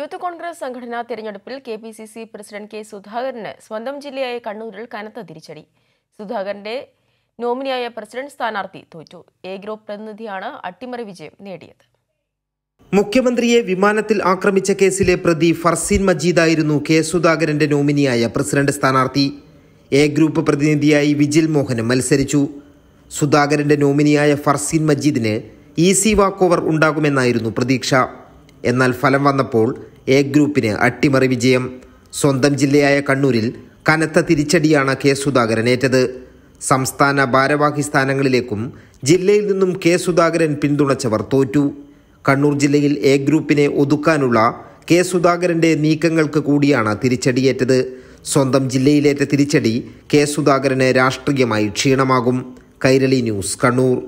youth Congress സംഘടനാ തെരഞ്ഞെടുപ്പിൽ K P C C president K സുധാകരന് സ്വന്തം ജില്ലയായ കണ്ണൂരിൽ കനത്ത തിരിച്ചടി സുധാകരന്റെ നോമിനിയായ പ്രസിഡന്റ് സ്ഥാനാർത്ഥി തോറ്റു എ ഗ്രൂപ്പ് പ്രതിനിധിയാണ് അട്ടിമറി വിജയം നേടിയത് മുഖ്യമന്ത്രിയെ വിമാനത്തിൽ ആക്രമിച്ച കേസിലെ പ്രതി ഫർസീൻ മജീദായിരുന്നു കെ സുധാകരന്റെ നോമിനിയായ പ്രസിഡന്റ് സ്ഥാനാർത്ഥി എ ഗ്രൂപ്പ് പ്രതിനിധിയായി വിജിൽ മോഹനും മത്സരിച്ചു സുധാകരന്റെ നോമിനിയായ ഫർസീൻ മജീദിന് ഈസി വാക്കോവർ ഉണ്ടാകുമെന്നായിരുന്നു പ്രതീക്ഷ എന്നാൽ ഫലം വന്നപ്പോൾ എ ഗ്രൂപ്പിന് അട്ടിമറി വിജയം സ്വന്തം ജില്ലയായ കണ്ണൂരിൽ കനത്ത തിരിച്ചടിയാണ് കെ സുധാകരൻ ഏറ്റത് സംസ്ഥാന ഭാരവാഹി സ്ഥാനങ്ങളിലേക്കും ജില്ലയിൽ നിന്നും കെ സുധാകരൻ പിന്തുണച്ചവർ തോറ്റു കണ്ണൂർ ജില്ലയിൽ എ ഗ്രൂപ്പിനെ ഒതുക്കാനുള്ള കെ സുധാകരൻ്റെ നീക്കങ്ങൾക്ക് കൂടിയാണ് തിരിച്ചടിയേറ്റത് സ്വന്തം ജില്ലയിലേറ്റ തിരിച്ചടി കെ സുധാകരന് രാഷ്ട്രീയമായി ക്ഷീണമാകും കൈരളി ന്യൂസ് കണ്ണൂർ